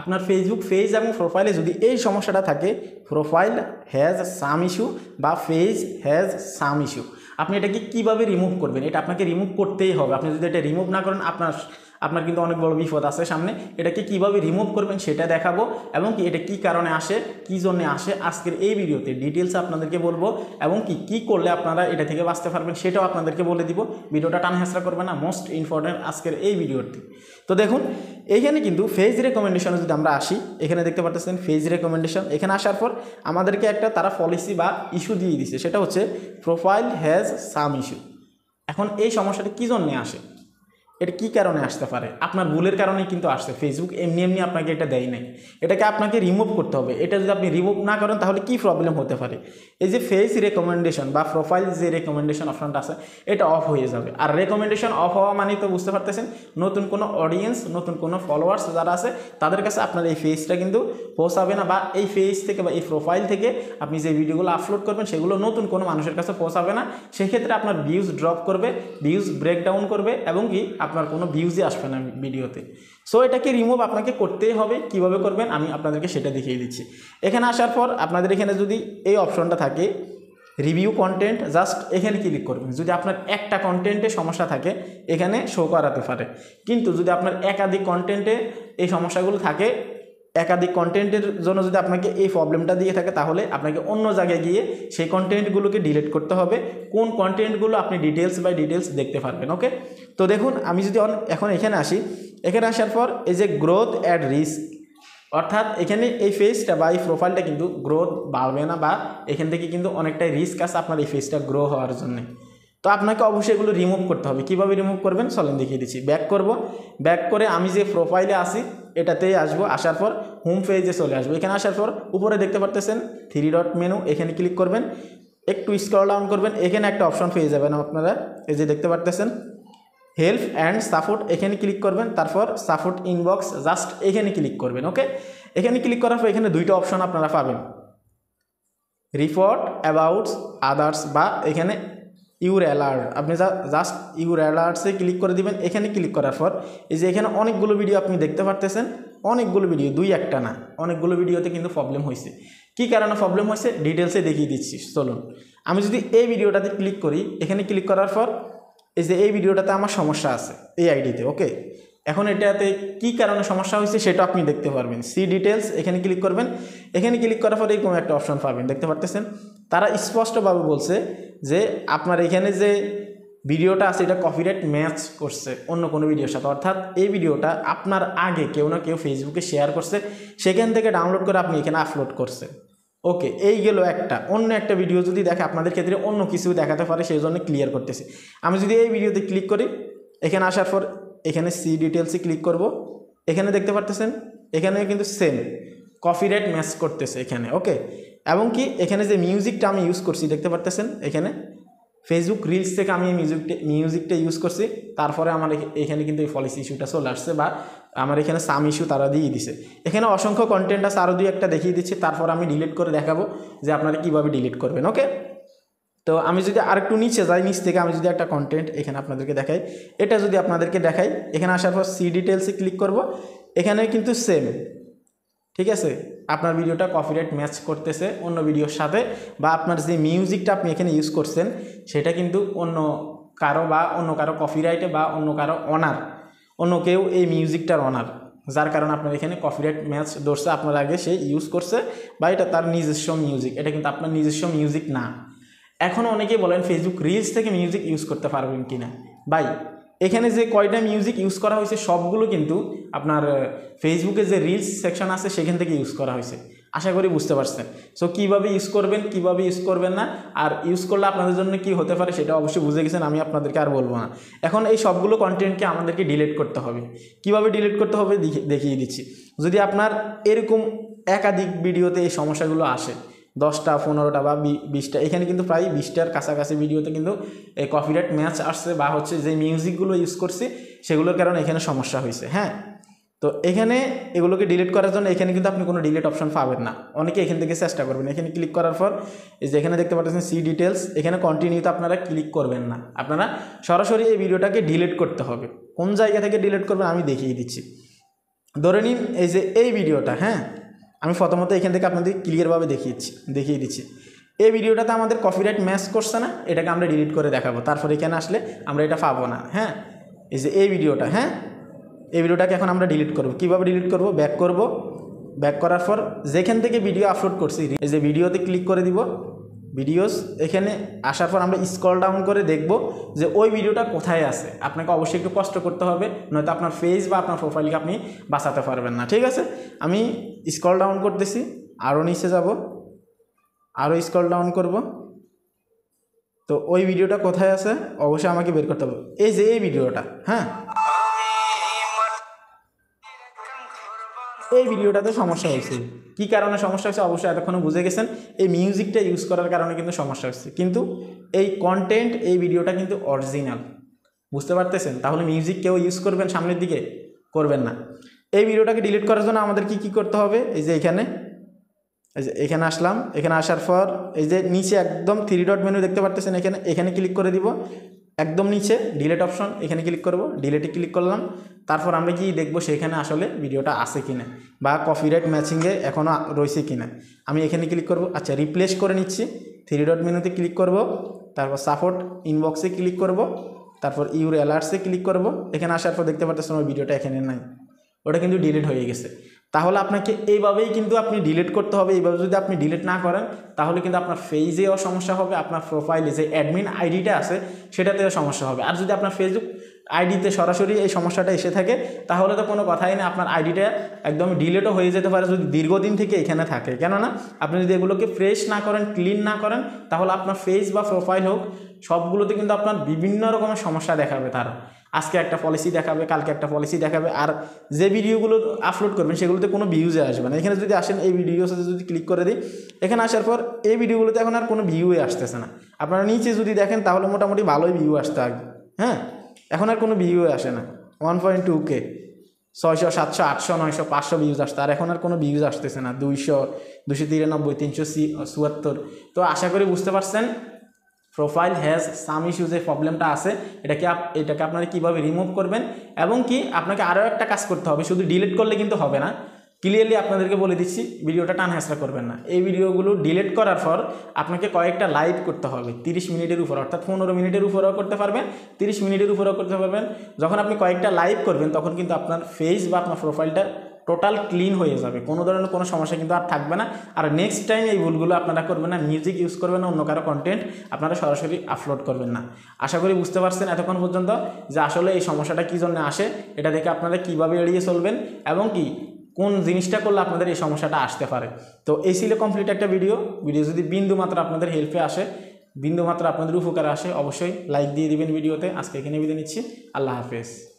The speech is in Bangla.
আপনার ফেসবুক পেজ এবং প্রোফাইলে যদি এই সমস্যাটা থাকে প্রোফাইল হ্যাজ সাম ইস্যু বা পেজ হ্যাজ সাম ইস্যু আপনি এটাকে কিভাবে রিমুভ করবেন এটা আপনাকে রিমুভ করতেই হবে আপনি যদি এটা রিমুভ না করেন আপনার আপনার কিন্তু অনেক বড় বিপদ আছে সামনে এটাকে কিভাবে রিমুভ করবেন সেটা দেখাবো এবং কি এটা কি কারণে আসে কি জন্য আসে আজকের এই ভিডিওতে ডিটেলস আপনাদেরকে বলবো এবং কি কি করলে আপনারা এটা থেকে বাঁচতে পারবেন সেটাও আপনাদেরকে বলে দিব ভিডিওটা টান হেসরা করবে না মোস্ট ইম্পর্টেন্ট আজকের এই ভিডিওটি তো দেখুন এখানে কিন্তু ফেজ রেকমেন্ডেশনে যদি আমরা আসি এখানে দেখতে পাচ্ছেন ফেজ রেকমেন্ডেশন এখানে আসার পর আমাদেরকে একটা তারা পলিসি বা ইস্যু দিয়ে দিছে সেটা হচ্ছে প্রোফাইল হ্যাজ সাম ইস্যু এখন এই সমস্যাটা কী জন্যে আসে এটা কি কারণে আসতে পারে আপনার ভুলের কারণে কিন্তু আসছে ফেসবুক এমনি এমনি আপনাকে এটা দেয় নাই এটাকে আপনাকে রিমুভ করতে হবে এটা যদি আপনি রিমুভ না করেন তাহলে কি প্রবলেম হতে পারে এই যে ফেস রেকমেন্ডেশন বা প্রোফাইল যে রেকমেন্ডেশন অপশানটা আছে এটা অফ হয়ে যাবে আর রেকমেন্ডেশন অফ হওয়া মানেই তো বুঝতে পারতেছেন নতুন কোনো অডিয়েন্স নতুন কোনো ফলোয়ার্স যারা আছে তাদের কাছে আপনার এই ফেসটা কিন্তু পৌঁছাবে না বা এই ফেস থেকে বা এই প্রোফাইল থেকে আপনি যে ভিডিওগুলো আপলোড করবেন সেগুলো নতুন কোনো মানুষের কাছে পৌঁছাবে না সেক্ষেত্রে আপনার ভিউজ ড্রপ করবে ভিউজ ব্রেকডাউন করবে এবং কি আপনার কোনো ভিউজই আসবে না ভিডিওতে সো এটাকে রিমুভ আপনাকে করতেই হবে কিভাবে করবেন আমি আপনাদেরকে সেটা দেখিয়ে দিচ্ছি এখানে আসার পর আপনাদের এখানে যদি এই অপশনটা থাকে রিভিউ কন্টেন্ট জাস্ট এখানে ক্লিক করবেন যদি আপনার একটা কন্টেন্টে সমস্যা থাকে এখানে শো করাতে পারে কিন্তু যদি আপনার একাধিক কন্টেন্টে এই সমস্যাগুলো থাকে একাধিক কন্টেন্টের জন্য যদি আপনাকে এই প্রবলেমটা দিয়ে থাকে তাহলে আপনাকে অন্য জায়গায় গিয়ে সেই কন্টেন্টগুলোকে ডিলিট করতে হবে কোন কন্টেন্টগুলো আপনি ডিটেলস বাই ডিটেলস দেখতে পারবেন ওকে তো দেখুন আমি যদি এখন এখানে আসি এখানে আসার পর এই যে গ্রোথ অ্যাট রিস্ক অর্থাৎ এখানে এই ফেসটা বা এই প্রোফাইলটা কিন্তু গ্রোথ বাড়বে না বা এখান থেকে কিন্তু অনেকটাই রিস্ক আছে আপনার এই ফেসটা গ্রো হওয়ার জন্য তো আপনাকে অবশ্যই এগুলো রিমুভ করতে হবে কীভাবে রিমুভ করবেন সলেন দেখিয়ে দিচ্ছি ব্যাক করব ব্যাক করে আমি যে প্রোফাইলে আসি এটাতেই আসবো আসার পর হোম পেজে চলে আসবো এখানে আসার পর উপরে দেখতে পারতেছেন থ্রি ডট মেনু এখানে ক্লিক করবেন একটু স্ক্রল ডাউন করবেন এখানে একটা অপশন পেয়ে যাবেন আপনারা এই যে দেখতে পারতেছেন হেল্প অ্যান্ড সাপোর্ট এখানে ক্লিক করবেন তারপর সাপোর্ট ইনবক্স জাস্ট এখানে ক্লিক করবেন ওকে এখানে ক্লিক করার পর এখানে দুইটা অপশন আপনারা পাবেন রিপোর্ট অ্যাবাউটস আদার্স বা এখানে ইউর অ্যালার্ট আপনি জাস্ট ইউর অ্যালার্টসে ক্লিক করে দিবেন এখানে ক্লিক করার পর এই যে এখানে অনেকগুলো ভিডিও আপনি দেখতে পারতেছেন অনেকগুলো ভিডিও দুই একটা না অনেকগুলো ভিডিওতে কিন্তু প্রবলেম হয়েছে কী কারণে প্রবলেম হয়েছে ডিটেলসে দেখিয়ে দিচ্ছি চলুন আমি যদি এই ভিডিওটাতে ক্লিক করি এখানে ক্লিক করার পর এই যে এই ভিডিওটাতে আমার সমস্যা আছে এই আইডিতে ওকে এখন এটাতে কি কারণে সমস্যা হয়েছে সেটা আপনি দেখতে পারবেন সি ডিটেলস এখানে ক্লিক করবেন এখানে ক্লিক করার পর এরকম একটা অপশন পাবেন দেখতে পারতেছেন তারা স্পষ্টভাবে বলছে যে আপনার এখানে যে ভিডিওটা আছে এটা কপিরাইট ম্যাচ করছে অন্য কোনো ভিডিওর সাথে অর্থাৎ এই ভিডিওটা আপনার আগে কেউ না কেউ ফেসবুকে শেয়ার করছে সেখান থেকে ডাউনলোড করে আপনি এখানে আপলোড করছে ওকে এই গেল একটা অন্য একটা ভিডিও যদি দেখে আপনাদের ক্ষেত্রে অন্য কিছু দেখাতে পারে সেই জন্য ক্লিয়ার করতেছি আমি যদি এই ভিডিওতে ক্লিক করি এখানে আসার পর এখানে সি ডিটেলসে ক্লিক করব এখানে দেখতে পারতেছেন এখানে কিন্তু সেম কপিরাইট ম্যাচ করতেছে এখানে ওকে এবং কি এখানে যে মিউজিকটা আমি ইউজ করছি দেখতে পারতেছেন এখানে ফেসবুক রিলস থেকে আমি এই মিউজিকটা মিউজিকটা ইউজ করছি তারপরে আমার এখানে কিন্তু এই পলিসি ইস্যুটা চলে আসছে বা আমার এখানে সাম ইস্যু তারা দিয়ে দিছে এখানে অসংখ্য কন্টেন্ট আছে আরও দুই একটা দেখিয়ে দিচ্ছি তারপর আমি ডিলিট করে দেখাবো যে আপনারা কীভাবে ডিলিট করবেন ওকে তো আমি যদি আরেকটু নিচে যাই নিচ থেকে আমি যদি একটা কন্টেন্ট এখানে আপনাদেরকে দেখাই এটা যদি আপনাদেরকে দেখাই এখানে আসার পর সি ডিটেলসে ক্লিক করব এখানে কিন্তু সেম ঠিক আছে আপনার ভিডিওটা কপিরাইট ম্যাচ করতেছে অন্য ভিডিওর সাথে বা আপনার যে মিউজিকটা আপনি এখানে ইউজ করছেন সেটা কিন্তু অন্য কারো বা অন্য কারো কপিরাইটে বা অন্য কারো অনার অন্য কেউ এই মিউজিকটার অনার যার কারণে আপনার এখানে কপিরাইট ম্যাচ ধরছে আপনার আগে সে ইউজ করছে বা এটা তার নিজস্ব মিউজিক এটা কিন্তু আপনার নিজস্ব মিউজিক না এখনও অনেকেই বলেন ফেসবুক রিলস থেকে মিউজিক ইউজ করতে পারবেন কি না বাই এখানে যে কয়টা মিউজিক ইউজ করা হয়েছে সবগুলো কিন্তু আপনার ফেসবুকে যে রিলস সেকশন আছে সেখান থেকে ইউজ করা হয়েছে আশা করি বুঝতে পারছেন সো কীভাবে ইউজ করবেন কীভাবে ইউজ করবেন না আর ইউজ করলে আপনাদের জন্য কি হতে পারে সেটা অবশ্যই বুঝে গেছেন আমি আপনাদেরকে আর বলবো না এখন এই সবগুলো কন্টেন্টকে আমাদেরকে ডিলিট করতে হবে কিভাবে ডিলিট করতে হবে দেখিয়ে দিচ্ছি যদি আপনার এরকম একাধিক ভিডিওতে এই সমস্যাগুলো আসে দশটা পনেরোটা বা বিশটা এখানে কিন্তু প্রায় বিশটার কাছাকাছি ভিডিওতে কিন্তু এই কপিরাইট ম্যাচ আসছে বা হচ্ছে যে মিউজিকগুলো ইউজ করছে সেগুলোর কারণে এখানে সমস্যা হয়েছে হ্যাঁ তো এখানে এগুলোকে ডিলিট করার জন্য এখানে কিন্তু আপনি কোনো ডিলিট অপশন পাবেন না অনেকে এখান থেকে চেষ্টা করবেন এখানে ক্লিক করার পর এই যে এখানে দেখতে পাচ্ছেন সি ডিটেলস এখানে কন্টিনিউতে আপনারা ক্লিক করবেন না আপনারা সরাসরি এই ভিডিওটাকে ডিলিট করতে হবে কোন জায়গা থেকে ডিলিট করবেন আমি দেখিয়ে দিচ্ছি ধরে নিন এই যে এই ভিডিওটা হ্যাঁ আমি প্রথমত এখান থেকে আপনাদের ক্লিয়ারভাবে দেখিয়েছি দেখিয়ে দিচ্ছি এই ভিডিওটাতে আমাদের কপিরাইট ম্যাচ করছে না এটাকে আমরা ডিলিট করে দেখাবো তারপর এখানে আসলে আমরা এটা পাবো না হ্যাঁ এই যে এই ভিডিওটা হ্যাঁ এই ভিডিওটাকে এখন আমরা ডিলিট করবো কীভাবে ডিলিট করবো ব্যাক করবো ব্যাক করার পর যেখান থেকে ভিডিও আপলোড করছি এই যে ভিডিওতে ক্লিক করে দিব ভিডিওস এখানে আসার পর আমরা স্ক্রল ডাউন করে দেখব যে ওই ভিডিওটা কোথায় আছে আপনাকে অবশ্যই একটু কষ্ট করতে হবে নয়তো আপনার ফেস বা আপনার প্রোফাইলকে আপনি বাঁচাতে পারবেন না ঠিক আছে আমি স্ক্রল ডাউন করতেছি আরও নিচে যাব আরও স্ক্রল ডাউন করব তো ওই ভিডিওটা কোথায় আছে অবশ্যই আমাকে বের করতে হবে এই যে এই ভিডিওটা হ্যাঁ এই ভিডিওটাতে সমস্যা হয়েছে কি কারণে সমস্যা হচ্ছে অবশ্যই এতক্ষণ বুঝে গেছেন এই মিউজিকটা ইউজ করার কারণে কিন্তু সমস্যা হচ্ছে কিন্তু এই কন্টেন্ট এই ভিডিওটা কিন্তু অরিজিনাল বুঝতে পারতেছেন তাহলে মিউজিক কেউ ইউজ করবেন সামনের দিকে করবেন না এই ভিডিওটাকে ডিলিট করার জন্য আমাদের কি কি করতে হবে এই যে এখানে এই যে এখানে আসলাম এখানে আসার পর এই যে নিচে একদম থ্রি ডট মেনু দেখতে পারতেছেন এখানে এখানে ক্লিক করে দিব একদম নিচে ডিলেট অপশন এখানে ক্লিক করব ডিলেটে ক্লিক করলাম তারপর আমরা কি দেখব সেখানে আসলে ভিডিওটা আছে কিনা বা কপিরাইট ম্যাচিংয়ে এখনও রয়েছে কিনা আমি এখানে ক্লিক করব আচ্ছা রিপ্লেস করে নিচ্ছি থ্রি ডট মেনুতে ক্লিক করব তারপর সাপোর্ট ইনবক্সে ক্লিক করব তারপর ইউর অ্যালার্টসে ক্লিক করব এখানে আসার পর দেখতে পাচ্ছি আমার ভিডিওটা এখানে নাই ওটা কিন্তু ডিলিট হয়ে গেছে তাহলে আপনাকে এইভাবেই কিন্তু আপনি ডিলিট করতে হবে এইভাবে যদি আপনি ডিলিট না করেন তাহলে কিন্তু আপনার ফেজেও সমস্যা হবে আপনার প্রোফাইলে যে অ্যাডমিন আইডিটা আছে সেটাতেও সমস্যা হবে আর যদি আপনার ফেসবুক আইডিতে সরাসরি এই সমস্যাটা এসে থাকে তাহলে তো কোনো কথাই না আপনার আইডিটা একদম ডিলেটও হয়ে যেতে পারে যদি দীর্ঘদিন থেকে এখানে থাকে কেননা আপনি যদি এগুলোকে ফ্রেশ না করেন ক্লিন না করেন তাহলে আপনার ফেস বা প্রোফাইল হোক সবগুলোতে কিন্তু আপনার বিভিন্ন রকমের সমস্যা দেখাবে তারা আজকে একটা পলিসি দেখাবে কালকে একটা পলিসি দেখাবে আর যে ভিডিওগুলো আপলোড করবেন সেগুলোতে কোনো ভিউজে আসবে না এখানে যদি আসেন এই ভিডিওতে যদি ক্লিক করে দিই এখানে আসার পর এই ভিডিওগুলোতে এখন আর কোনো ভিউই আসতেছে না আপনারা নিচে যদি দেখেন তাহলে মোটামুটি ভালোই ভিউ আসতে থাকবে হ্যাঁ এখন আর কোনো ভিউই আসে না ওয়ান পয়েন্ট টু কে ছয়শো সাতশো আটশো নয়শো পাঁচশো ভিউজ আসতে আর এখন আর কোনো ভিউজ আসতেছে না দুইশো দুশো তিরানব্বই তিনশো সি চুয়াত্তর তো আশা করি বুঝতে পারছেন প্রোফাইল হ্যাজ সাম ইস্যু যে প্রবলেমটা আছে এটাকে এটাকে আপনারা কীভাবে রিমুভ করবেন এবং কি আপনাকে আরও একটা কাজ করতে হবে শুধু ডিলিট করলে কিন্তু হবে না ক্লিয়ারলি আপনাদেরকে বলে দিচ্ছি ভিডিওটা টান হ্যাঁচড়া করবেন না এই ভিডিওগুলো ডিলিট করার পর আপনাকে কয়েকটা লাইভ করতে হবে 30 মিনিটের উপর অর্থাৎ পনেরো মিনিটের উপরেও করতে পারবেন 30 মিনিটের উপরেও করতে পারবেন যখন আপনি কয়েকটা লাইভ করবেন তখন কিন্তু আপনার ফেস বা আপনার প্রোফাইলটা টোটাল ক্লিন হয়ে যাবে কোনো ধরনের কোনো সমস্যা কিন্তু আর থাকবে না আর নেক্সট টাইম এই ভুলগুলো আপনারা করবেন না মিউজিক ইউজ করবেন না অন্য কারো কন্টেন্ট আপনারা সরাসরি আপলোড করবেন না আশা করি বুঝতে পারছেন এতক্ষণ পর্যন্ত যে আসলে এই সমস্যাটা কী জন্য আসে এটা দেখে আপনারা কীভাবে এড়িয়ে চলবেন এবং কি কোন জিনিসটা করলে আপনাদের এই সমস্যাটা আসতে পারে তো এই ছিল কমপ্লিট একটা ভিডিও ভিডিও যদি বিন্দু মাত্র আপনাদের হেল্পে আসে বিন্দু মাত্র আপনাদের উপকার আসে অবশ্যই লাইক দিয়ে দিবেন ভিডিওতে আজকে এখানে বিদে নিচ্ছি আল্লাহ হাফেজ